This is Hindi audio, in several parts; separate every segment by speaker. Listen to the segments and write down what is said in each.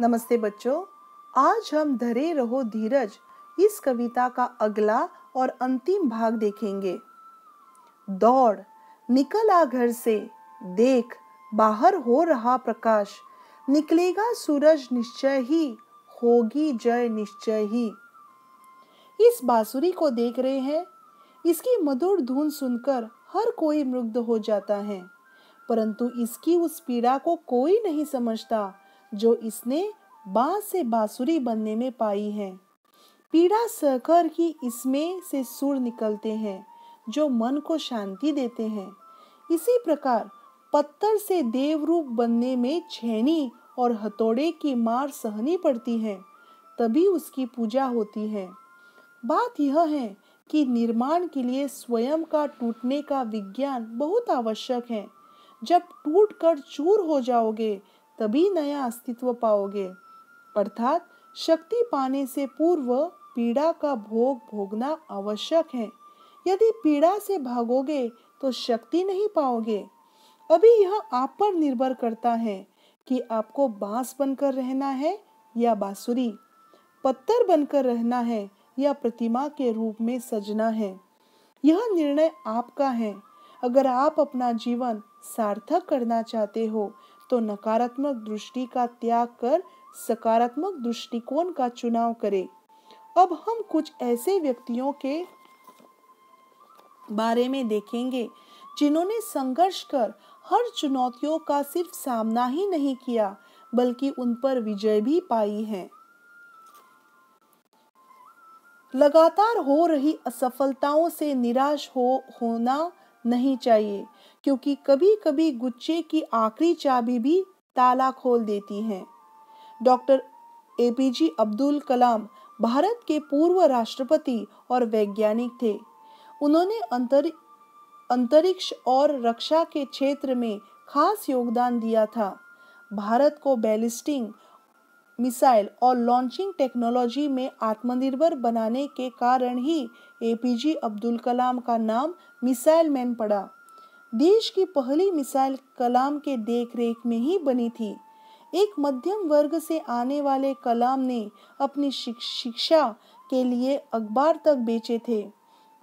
Speaker 1: नमस्ते बच्चों आज हम धरे रहो धीरज इस कविता का अगला और अंतिम भाग देखेंगे दौड़ निकल आ घर से देख बाहर हो रहा प्रकाश निकलेगा सूरज निश्चय ही होगी जय निश्चय ही इस बांसुरी को देख रहे हैं इसकी मधुर धुन सुनकर हर कोई मुग्ध हो जाता है परंतु इसकी उस पीड़ा को कोई नहीं समझता जो इसने बाँस से बाँसुरी बनने में पाई है पीड़ा सहकर ही इसमें से सुर निकलते हैं जो मन को शांति देते हैं इसी प्रकार पत्थर से देव रूप बनने में छेनी और हथौड़े की मार सहनी पड़ती है तभी उसकी पूजा होती है बात यह है कि निर्माण के लिए स्वयं का टूटने का विज्ञान बहुत आवश्यक है जब टूट कर चूर हो जाओगे तभी नया अस्तित्व पाओगे अर्थात शक्ति पाने से पूर्व पीड़ा का भोग भोगना आवश्यक है यदि पीड़ा से भागोगे तो शक्ति नहीं पाओगे अभी यह आप पर निर्भर करता है कि आपको बांस बनकर रहना है या बांसुरी पत्थर बनकर रहना है या प्रतिमा के रूप में सजना है यह निर्णय आपका है अगर आप अपना जीवन सार्थक करना चाहते हो तो नकारात्मक दृष्टि का त्याग कर सकारात्मक दृष्टिकोण का चुनाव करें अब हम कुछ ऐसे व्यक्तियों के बारे में देखेंगे जिन्होंने संघर्ष कर हर चुनौतियों का सिर्फ सामना ही नहीं किया बल्कि उन पर विजय भी पाई है लगातार हो रही असफलताओं से निराश हो होना नहीं चाहिए क्योंकि कभी कभी गुच्छे की आखिरी चाबी भी ताला खोल देती हैं doctor A P J Abdul Kalam Bharat के पूर्व राष्ट्रपति और वैज्ञानिक थे उन्होंने अंतर अंतरिक्ष और रक्षा के क्षेत्र में खास योगदान दिया था भारत को बैलिस्टिंग मिसाइल और लॉन्चिंग टेक्नोलॉजी में आत्मनिर्भर बनाने के कारण ही एपीजे अब्दुल कलाम का नाम मिसाइल मैन पड़ा देश की पहली मिसाइल कलाम के देखरेख में ही बनी थी एक मध्यम वर्ग से आने वाले कलाम ने अपनी शिक्षा के लिए अखबार तक बेचे थे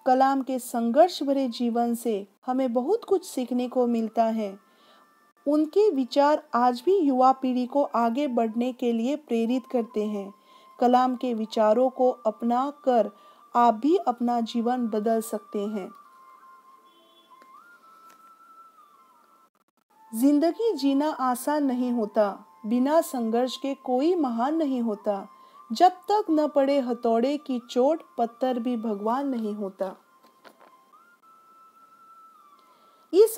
Speaker 1: कलाम के संघर्ष भरे जीवन से हमें बहुत कुछ सीखने को मिलता है उनके विचार आज भी युवा पीढ़ी को आगे बढ़ने के लिए प्रेरित करते हैं कलाम के विचारों को अपना कर आप भी अपना जीवन बदल सकते हैं जिंदगी जीना आसान नहीं होता बिना संघर्ष के कोई महान नहीं होता जब तक न पड़े हथौड़े की चोट पत्थर भी भगवान नहीं होता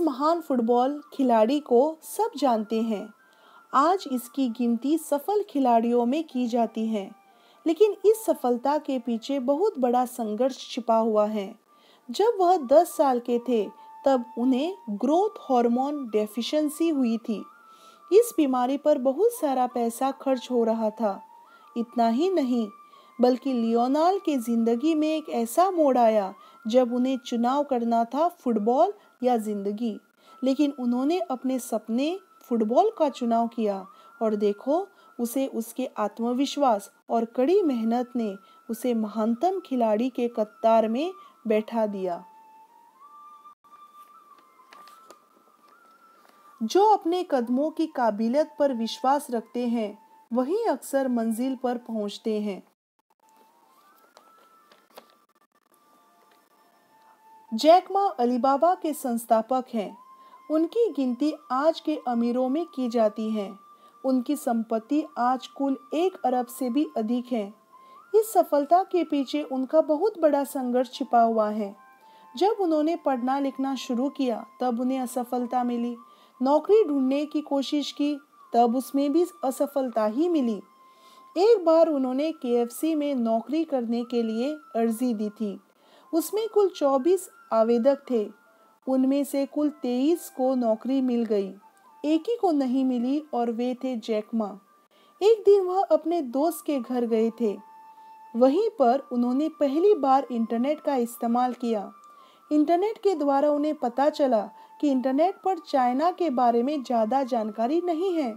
Speaker 1: महान फुटबॉल खिलाड़ी को सब जानते हैं आज इसकी गिनती सफल खिलाड़ियों में की जाती है लेकिन इस सफलता के पीछे बहुत बड़ा संघर्ष छिपा हुआ है जब वह 10 साल के थे तब उन्हें ग्रोथ हार्मोन डेफिशिएंसी हुई थी इस बीमारी पर बहुत सारा पैसा खर्च हो रहा था इतना ही नहीं बल्कि लियोनाल के जिंदगी में एक ऐसा मोड़ आया जब उन्हें चुनाव करना था फुटबॉल या जिंदगी लेकिन उन्होंने अपने सपने फुटबॉल का चुनाव किया और देखो उसे उसके आत्मविश्वास और कड़ी मेहनत ने उसे महानतम खिलाड़ी के कतार में बैठा दिया जो अपने कदमों की काबिलियत पर विश्वास रखते हैं वही अक्सर मंजिल पर पहुंचते हैं जैकमा अलीबाबा के संस्थापक हैं उनकी गिनती आज के अमीरों में की जाती है उनकी संपत्ति आज कुल एक अरब से भी अधिक है इस सफलता के पीछे उनका बहुत बड़ा संघर्ष छिपा हुआ है जब उन्होंने पढ़ना लिखना शुरू किया तब उन्हें असफलता मिली नौकरी ढूंढने की कोशिश की तब उसमें भी असफलता ही मिली एक बार उन्होंने के में नौकरी करने के लिए अर्जी दी थी उसमें कुल 24 आवेदक थे उनमें से कुल तेईस को नौकरी मिल गई एक ही को नहीं मिली और वे थे जैकमा एक दिन वह अपने दोस्त के घर गए थे वहीं पर उन्होंने पहली बार इंटरनेट का इस्तेमाल किया इंटरनेट के द्वारा उन्हें पता चला कि इंटरनेट पर चाइना के बारे में ज़्यादा जानकारी नहीं है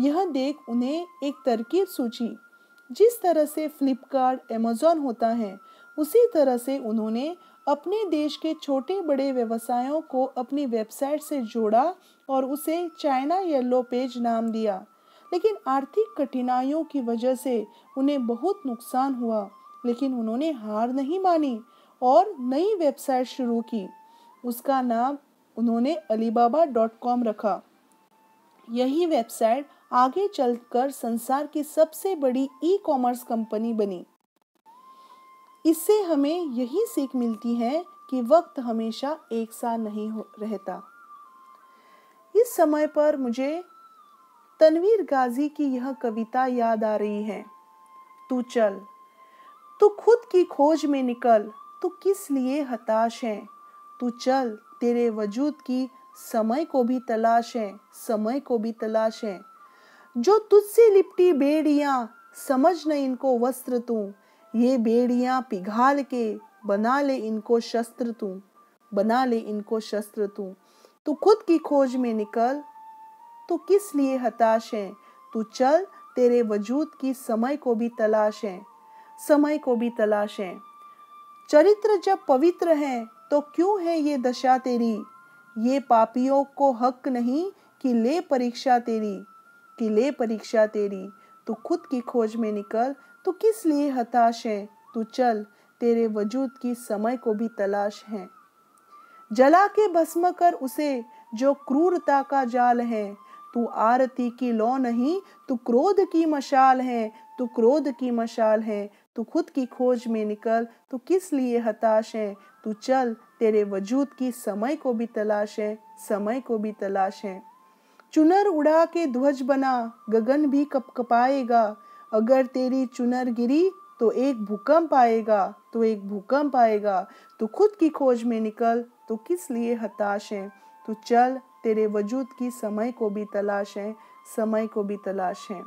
Speaker 1: यह देख उन्हें एक तरकीब सूची जिस तरह से फ्लिपकार्ट अमेजोन होता है उसी तरह से उन्होंने अपने देश के छोटे बड़े व्यवसायों को अपनी वेबसाइट से जोड़ा और उसे चाइना येलो पेज नाम दिया लेकिन आर्थिक कठिनाइयों की वजह से उन्हें बहुत नुकसान हुआ लेकिन उन्होंने हार नहीं मानी और नई वेबसाइट शुरू की उसका नाम उन्होंने अलीबाबा डॉट कॉम रखा यही वेबसाइट आगे चलकर संसार की सबसे बड़ी ई कॉमर्स कंपनी बनी इससे हमें यही सीख मिलती है कि वक्त हमेशा एक सा नहीं हो रहता इस समय पर मुझे तनवीर गाजी की यह कविता याद आ रही है तू चल तू खुद की खोज में निकल तू किस लिए हताश है तू चल तेरे वजूद की समय को भी तलाश है समय को भी तलाश है जो तुझसे लिपटी बेड़िया समझ न इनको वस्त्र तू ये बेड़ियां पिघाल के बना ले इनको शस्त्र तू बना ले इनको शस्त्र तू तू खुद की खोज में निकल तू किस लिए हताश है तू चल तेरे वजूद की समय को भी तलाश है समय को भी तलाश है चरित्र जब पवित्र है तो क्यों है ये दशा तेरी ये पापियों को हक नहीं कि ले परीक्षा तेरी कि ले परीक्षा तेरी तू खुद की खोज में निकल तो किस लिए हताश है तू तो चल तेरे वजूद की समय को भी तलाश है जला के भस्म कर उसे जो क्रूरता का जाल है तू आरती की लो नहीं तू क्रोध की मशाल है तू क्रोध की मशाल है तू खुद की खोज में निकल तू किस लिए हताश है तू चल तेरे वजूद की समय को भी तलाश है समय को भी तलाश है चुनर उड़ा के ध्वज बना गगन भी कपकपाएगा अगर तेरी चुनर गिरी तो एक भूकंप आएगा तो एक भूकंप आएगा तो खुद की खोज में निकल तो किस लिए हताश है तो चल तेरे वजूद की समय को भी तलाश है समय को भी तलाश है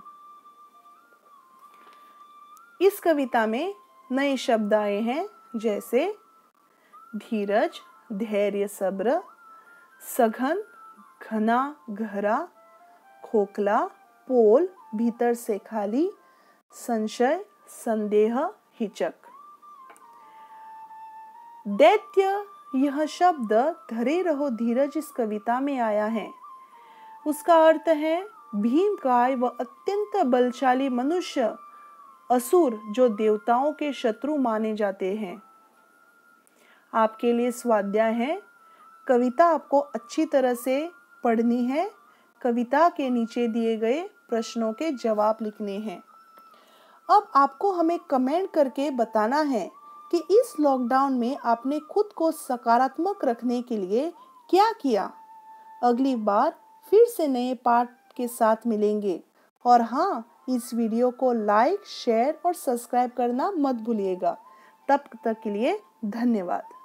Speaker 1: इस कविता में नए शब्द आए हैं जैसे धीरज धैर्य सब्र सघन घना गहरा खोखला पोल भीतर से खाली संशय संदेह हिचक दैत्य यह शब्द धरे रहो धीरज इस कविता में आया है उसका अर्थ है भीम काय व अत्यंत बलशाली मनुष्य असुर जो देवताओं के शत्रु माने जाते हैं आपके लिए स्वाध्याय है कविता आपको अच्छी तरह से पढ़नी है कविता के नीचे दिए गए प्रश्नों के जवाब लिखने हैं अब आपको हमें कमेंट करके बताना है कि इस लॉकडाउन में आपने खुद को सकारात्मक रखने के लिए क्या किया अगली बार फिर से नए पार्ट के साथ मिलेंगे और हाँ इस वीडियो को लाइक शेयर और सब्सक्राइब करना मत भूलिएगा तब तक के लिए धन्यवाद